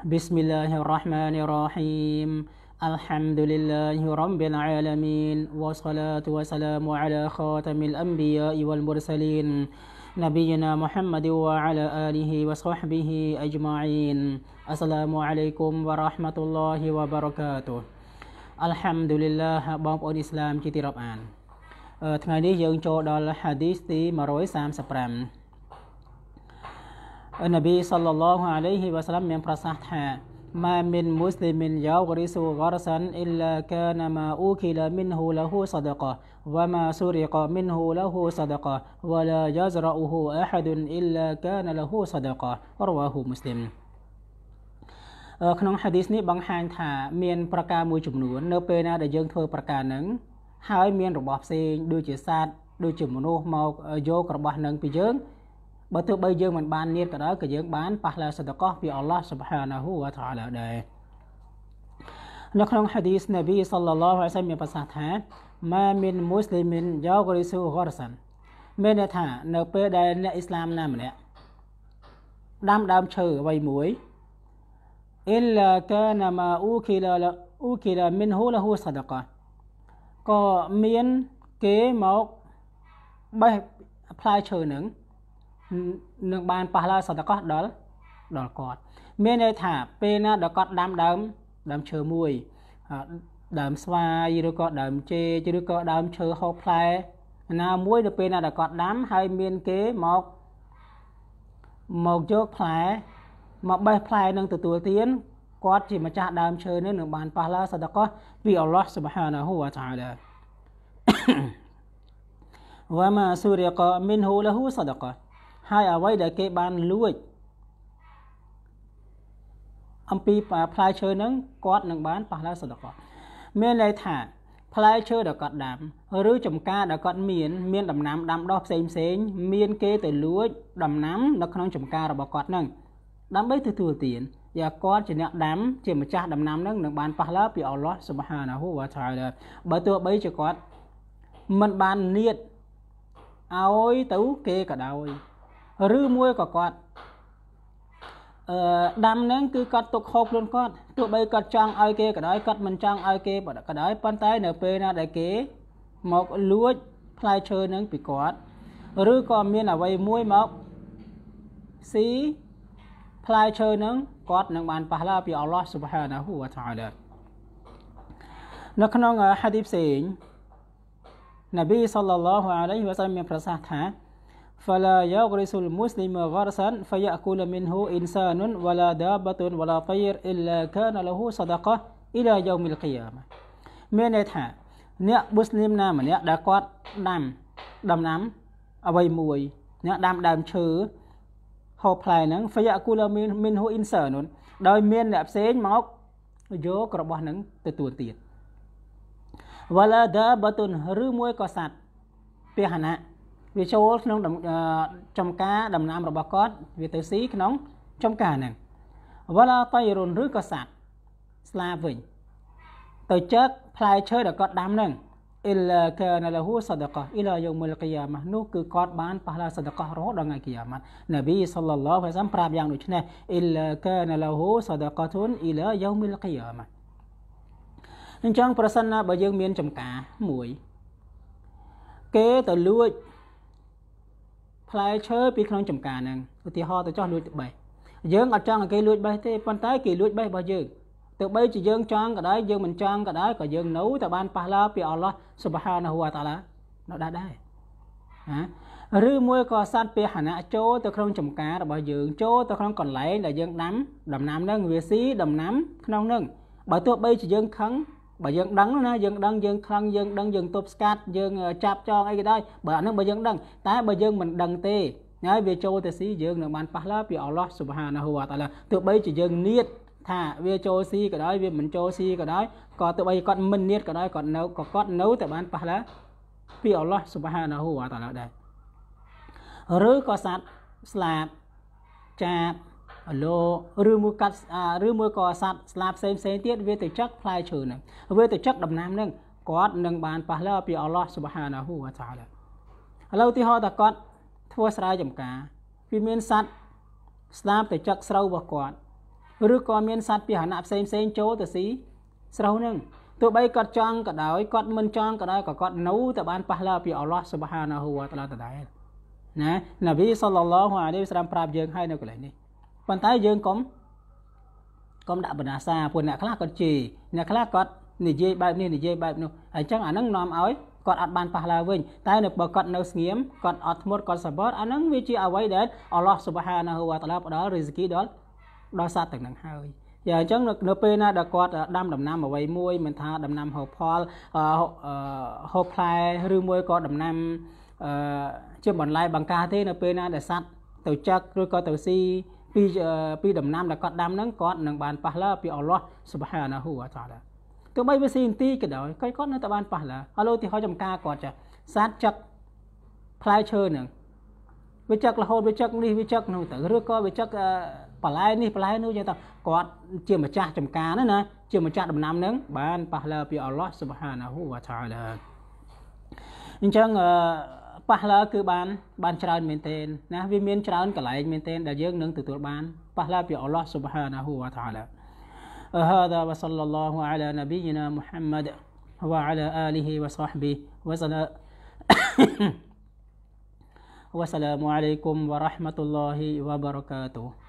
بسم الله الرحمن الرحيم الحمد لله رب العالمين والصلاة والسلام على خاتم الأنبياء والمرسلين نبينا محمد وعلى آله وصحبه أجمعين السلام عليكم ورحمة الله وبركاته الحمد لله الإسلام كتير مروي سام سبرم នប៊ីសល្លឡោះអាឡៃហ៊ីវ៉ាសាឡាមមានប្រសាសន៍ថាម៉ាមិនមូស្លីមិនយ៉ាវរីសូហ្ករសានអ៊ីឡាកានម៉ាអ៊ូគីឡាមិនហ៊ូឡាហ៊ូសដកោវ៉ាម៉ាស៊ូរីកោមិនហ៊ូឡាហ៊ូសដកោវ៉ាឡាយ៉ាសរ៉ូហ៊ូអាហាដុនអ៊ីឡាកានឡាហ៊ូសដកោរវ៉ាហ៊ូមូស្លីមក្នុងហាឌីសនេះបង្ហាញថាមានប្រការមួយចំនួននៅពេលណាដែលយើងធ្វើប្រការហ្នឹងហើយមានរបស់ផ្សេង ដូចជាសត្វដូចជាមនុស្សមកយករបស់នឹងពីយើងបើទោះបីយើងមិនបាននៀតក៏ដោយក៏យើងបានប៉ះឡាសតកោះពីអល់ឡោះ سبحانه វតាអាឡាដែរនៅក្នុងហាឌីសនប៊ីសល្លឡោះអាស័យមានប្រសាសន៍ថាម៉ាមីនមូស្លីមីនយ៉ាករីស៊ូហ្ករសានមានន័យថានៅពេលដែលអ្នកអ៊ីស្លាមណាម្នាក់ដាំដើមឈើអ្វីមួយអ៊ីឡាកាណាម៉ាអ៊ូគីឡាអ៊ូគីឡាមីនហ៊ូឡាហ៊ូសតកោះក៏មានគេមកបេះផ្លែឈើនឹងនឹងបានប៉ះឡើងសន្តកោសដល់ដល់គាត់មានន័យថាពេលណាដល់គាត់ដាំដើមដើមឈើមួយដើមស្វាយឬក៏ដើមជេឬក៏ដើមឈើហូបផ្លែណាមួយទៅពេលណាដែលគាត់ដាំហើយមានគេមកមកយកផ្លែមកបេះផ្លែនឹងទទួលទានគាត់ជាម្ចាស់ដើមឈើនេះនឹងបានប៉ះឡាសតកោះពីអល់ឡោះសុបហានាហ៊ូវតាឡាវ៉ាម៉ាស៊ូរិកមីនហ៊ូលហ៊ូសតកោះហើយអ្វីដែលគេបានលួចអំពីផ្លែឈើហ្នឹងគាត់នឹងបានប៉ះឡើងសតកតមានន័យថាផ្លែឈើដែលគាត់ដាំឬចំការដែលគាត់មានមានដំណាំដាំដុះផ្សេងផ្សេងមានគេទៅលួចដំណាំនៅក្នុងចំការរបស់គាត់ហ្នឹងដើម្បីទទួលទានយ៉ាគាត់ជាអ្នកដាំជាម្ចាស់ដំណាំហ្នឹងនឹងបានប៉ះឡើងពីអល់ឡោះសុបហានាហ៊ូវ៉ាថាឡាបើទោះបីជាគាត់មិនបាននៀតឲ្យទៅគេក៏ដោយឬមួយក៏គាត់អឺដាំនឹងគឺគាត់ទុកខោខ្លួនគាត់ទោះបីគាត់ចង់ឲ្យគេក៏ដោយគាត់មិនចង់ឲ្យគេក៏ដោយប៉ុន្តែនៅពេលណាដែលគេមកលួចផ្លែឈើនឹងពីគាត់ឬក៏មានអ្វីមួយមកស៊ីផ្លែឈើនឹងគាត់នឹងបានប៉ះឡាពីអល់ឡោះស៊ុបហានាហ៊ូវតាអាឡានៅក្នុងហាឌីផ្សេងនប៊ីសល្លឡោះអាឡៃហ៊ីវ៉ាសាឡាមមានប្រសាសន៍ថា فلا يغرس المسلم غرسا فيأكل منه إنسان ولا دابة ولا طير إلا كان له صدقة إلى يوم القيامة មានន័យថាអ្នកមូស្លីមណាម្នាក់ដែលគាត់ដាំដំណាំអ្វីមួយអ្នកដាំដើមឈើហូបផ្លែហ្នឹងហ្វយ៉ាគូឡាមីនមីនហ៊ូអ៊ីនសឺនោះដោយមានអ្នកផ្សេងមកយករបស់ហ្នឹងទទួលទៀតវ៉ាឡាដាបាតុនឬមួយក៏សัตว์ពាហណៈវាចូលក្នុងចំការដំណាំរបស់គាត់ វាទៅស៊ីក្នុងចំការហ្នឹងវឡាតៃរុនឬក៏សัตว์ស្លាវិញទៅចឹកផ្លែឈើដែលគាត់ដាំហ្នឹងអ៊ីឡាកានលហ៊ូសដកអ៊ីឡាយូមុលកយ៉ាម៉ានោះគឺគាត់បានប៉ះឡាសដករហូតដល់ថ្ងៃកយ៉ាម៉ានប៊ីសល្លឡោះហើយសំប្រាប់យ៉ាងដូចនេះអ៊ីឡាកានលហ៊ូសដកទុនអ៊ីឡាយូមុលកយ៉ាម៉ាអញ្ចឹងប្រសិនណាបើយើងមាន ចំការមួយគេទៅលួចផ្លែឈើពីក្នុងចំការហ្នឹងឧទាហរណ៍ទៅចោះលួចទៅបេះយើងអត់ចង់ឲ្យគេលួចបេះទេប៉ុន្តែគេលួចបេះរបស់យើងទោះបីជាយើងចង់ក៏ដោយយើងមិនចង់ក៏ដោយក៏យើងនៅតែបានប៉ះឡាពីអល់ឡោះសុបហានហូវតាឡានៅដែរដែរណាឬមួយក៏សัตว์ពាហនៈចូលទៅក្នុងចំការរបស់យើងចូលទៅក្នុងកន្លែងដែលយើងដាំដំណាំនឹងវាស៊ីដំណាំក្នុងនឹងបើទោះបីជាយើងខឹងបើយើងដឹងណាយើងដឹងយើងខឹងយើងដឹងយើងទប់ស្កាត់យើងចាប់ចងអីក៏ដោយបើអានឹងបើយើងដឹងតែបើយើងមិនដឹងទេហើយវាចូលទៅស៊ីយើងនឹងបានប៉ះឡាពីអល់ឡោះស៊ុបហានាហ៊ូវតាឡាទោះបីជាយើងនៀតថាវាចូលស៊ីក៏ដោយវាមិនចូលស៊ីក៏ដោយក៏ទោះបីគាត់មិននៀតក៏ដោយគាត់នៅក៏គាត់នៅតែបានប៉ះឡាពីអល់ឡោះស៊ុបហានាហ៊ូវតាឡាដែរឬក៏សัตว์ស្លាបចាបអលោឬមួយកាត់ឬមួយក៏សัตว์ស្លាបផ្សេងផ្សេងទៀតវាទៅចឹកផ្លែឈើហ្នឹងវាទៅចឹកដំណាំហ្នឹងគាត់នឹងបានប៉ះលើពីអល់ឡោះស៊ុបហានាហ៊ូវតាឡាឥឡូវឧទាហរណ៍តើគាត់ធ្វើស្រែចម្ការវាមានសัตว์ស្លាបទៅចឹកស្រូវរបស់គាត់ឬក៏មានសัตว์ពាហនៈផ្សេងផ្សេងចូលទៅស៊ីស្រូវហ្នឹងទោះបីគាត់ចង់ក៏ដោយគាត់មិនចង់ក៏ដោយក៏គាត់នៅតែបានប៉ះលើពីអល់ឡោះស៊ុបហានាហ៊ូវតាឡាដដែលណានប៊ីសល្លឡោះអាឡៃហ៊ីវសល្លាមប្រាប់យើងឲ្យនៅកន្លែងនេះប៉ុន្តែយើងកុំកុំដាក់បណ្ដាសាពួកអ្នកខ្លះគាត់ជេរអ្នកខ្លះគាត់និយាយបែបនេះនិយាយបែបនោះអញ្ចឹងអានឹងនាំឲ្យគាត់អត់បានប៉ះឡើងវិញតែនៅបើគាត់នៅស្ងៀមគាត់អត់ធ្មត់គាត់សបតអានឹងវាជាអ្វីដែលអល់ឡោះសុបហានាហ៊ូវតាឡាផ្ដល់រីសគីដល់ដល់សត្វទាំងនឹងហើយយ៉ាងអញ្ចឹងនៅពេលណាដែលគាត់ដាំដំណាំអ្វីមួយមិនថាដំណាំហូបផលហូបផ្លែឬមួយក៏ដំណាំជាបន្លែបង្ការទេនៅពេលណាដែលសត្វទៅចឹកឬក៏ទៅស៊ីពីពីដំណាំដែលគាត់ដាំហ្នឹងគាត់នឹងបានប៉ះឡាពីអល់ឡោះស៊ុបហានាហ៊ូវតាឡាទោះបីវាស៊ីទីក៏ដោយគាត់គាត់នៅតែបានប៉ះឡាឥឡូវទីហោចំការគាត់ចាសត្វចឹកផ្លែឈើហ្នឹងវាចឹករហូតវាចឹកនេះវាចឹកនោះទៅឬក៏វាចឹកបន្លែនេះបន្លែនោះចឹងទៅគាត់ជាម្ចាស់ចំការណាណាជាម្ចាស់ដំណាំហ្នឹងបានប៉ះឡាពីអល់ឡោះស៊ុបហានាហ៊ូវតាឡាអញ្ចឹងអឺប៉ះលើគឺបានបានច្រើនមែនទែនណាវាមានច្រើនកន្លែងមែនទែនដែលយើងនឹងទទួលបានប៉ះលើពីអល់ឡោះ سبحانه และ تعالى هذا وصلى الله على نبينا محمد وعلى آله وصحبه وسلم والسلام عليكم ورحمة الله وبركاته